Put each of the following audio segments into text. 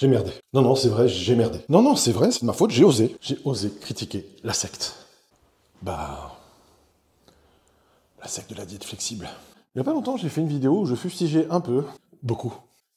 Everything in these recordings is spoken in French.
J'ai merdé. Non, non, c'est vrai, j'ai merdé. Non, non, c'est vrai, c'est de ma faute, j'ai osé. J'ai osé critiquer la secte. Bah. La secte de la diète flexible. Il n'y a pas longtemps, j'ai fait une vidéo où je fustigeais un peu, beaucoup,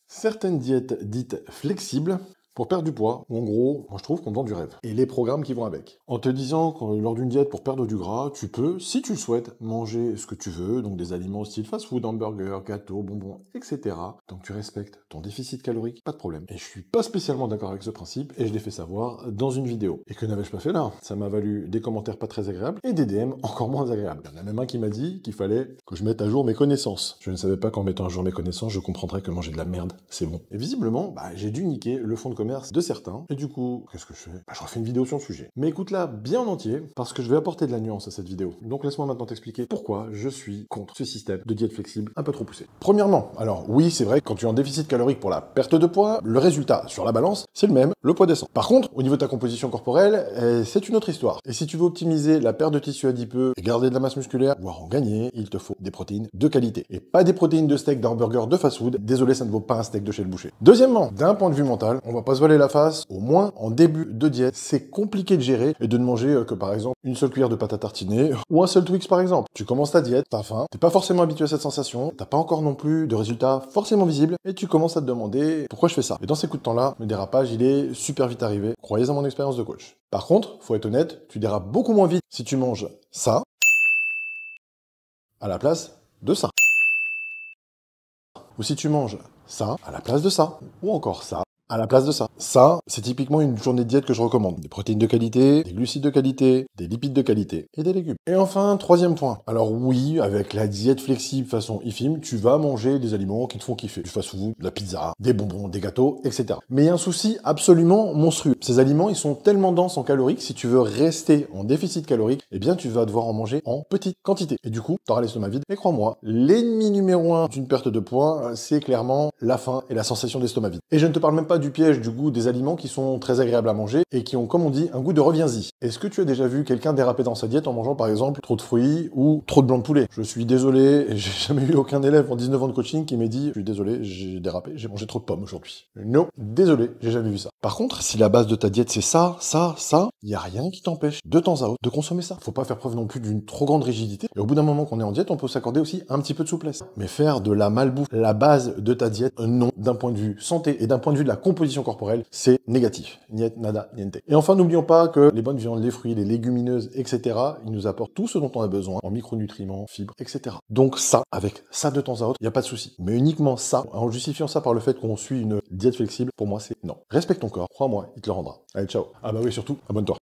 certaines diètes dites flexibles pour perdre du poids, en gros, moi je trouve qu'on vend du rêve. Et les programmes qui vont avec. En te disant que euh, lors d'une diète pour perdre du gras, tu peux, si tu le souhaites, manger ce que tu veux, donc des aliments style fast-food, hamburger, gâteaux, bonbons, etc. Tant que tu respectes ton déficit calorique, pas de problème. Et je suis pas spécialement d'accord avec ce principe, et je l'ai fait savoir dans une vidéo. Et que n'avais-je pas fait là Ça m'a valu des commentaires pas très agréables, et des DM encore moins agréables. Il y en a même un qui m'a dit qu'il fallait que je mette à jour mes connaissances. Je ne savais pas qu'en mettant à jour mes connaissances, je comprendrais que manger de la merde, c'est bon. Et visiblement, bah, j'ai dû niquer le fond de de certains. Et du coup, qu'est-ce que je fais bah, Je refais une vidéo sur le sujet. Mais écoute-la bien en entier, parce que je vais apporter de la nuance à cette vidéo. Donc laisse-moi maintenant t'expliquer pourquoi je suis contre ce système de diète flexible un peu trop poussé. Premièrement, alors oui, c'est vrai, quand tu es en déficit calorique pour la perte de poids, le résultat sur la balance, c'est le même, le poids descend. Par contre, au niveau de ta composition corporelle, eh, c'est une autre histoire. Et si tu veux optimiser la perte de tissu adipeux et garder de la masse musculaire, voire en gagner, il te faut des protéines de qualité. Et pas des protéines de steak, d'hamburger, de fast-food. Désolé, ça ne vaut pas un steak de chez le boucher. Deuxièmement, d'un point de vue mental, on va pas se voiler la face, au moins en début de diète, c'est compliqué de gérer et de ne manger euh, que par exemple une seule cuillère de pâte à tartiner ou un seul Twix par exemple. Tu commences ta diète, t'as faim, t'es pas forcément habitué à cette sensation, t'as pas encore non plus de résultats forcément visibles et tu commences à te demander pourquoi je fais ça. Et dans ces coups de temps-là, le dérapage il est super vite arrivé, croyez en mon expérience de coach. Par contre, faut être honnête, tu dérapes beaucoup moins vite si tu manges ça à la place de ça. Ou si tu manges ça à la place de ça, ou encore ça à la place de ça. Ça, c'est typiquement une journée de diète que je recommande. Des protéines de qualité, des glucides de qualité, des lipides de qualité et des légumes. Et enfin, troisième point. Alors oui, avec la diète flexible façon IFIM, tu vas manger des aliments qui te font kiffer. Tu fast-food, de la pizza, des bonbons, des gâteaux, etc. Mais il y a un souci absolument monstrueux. Ces aliments, ils sont tellement denses en calories si tu veux rester en déficit calorique, eh bien tu vas devoir en manger en petite quantité. Et du coup, t'auras l'estomac vide. Et crois-moi, l'ennemi numéro un d'une perte de poids, euh, c'est clairement la faim et la sensation d'estomac vide. Et je ne te parle même pas du piège du goût des aliments qui sont très agréables à manger et qui ont, comme on dit, un goût de reviens-y. Est-ce que tu as déjà vu quelqu'un déraper dans sa diète en mangeant par exemple trop de fruits ou trop de blanc de poulet Je suis désolé, j'ai jamais eu aucun élève en 19 ans de coaching qui m'ait dit Je suis désolé, j'ai dérapé, j'ai mangé trop de pommes aujourd'hui. Non, désolé, j'ai jamais vu ça. Par contre, si la base de ta diète c'est ça, ça, ça, il n'y a rien qui t'empêche de temps à autre de consommer ça. Faut pas faire preuve non plus d'une trop grande rigidité. Et au bout d'un moment qu'on est en diète, on peut s'accorder aussi un petit peu de souplesse. Mais faire de la malbouffe la base de ta diète, non, d'un point de vue santé et d'un point de vue de la composition corporelle, c'est négatif. Niet, nada, niente. Et enfin, n'oublions pas que les bonnes viandes, les fruits, les légumineuses, etc., ils nous apportent tout ce dont on a besoin en micronutriments, fibres, etc. Donc ça, avec ça de temps à autre, il n'y a pas de souci. Mais uniquement ça, en justifiant ça par le fait qu'on suit une diète flexible, pour moi, c'est non. Respecte ton corps, crois-moi, il te le rendra. Allez, ciao. Ah bah oui, surtout, abonne-toi.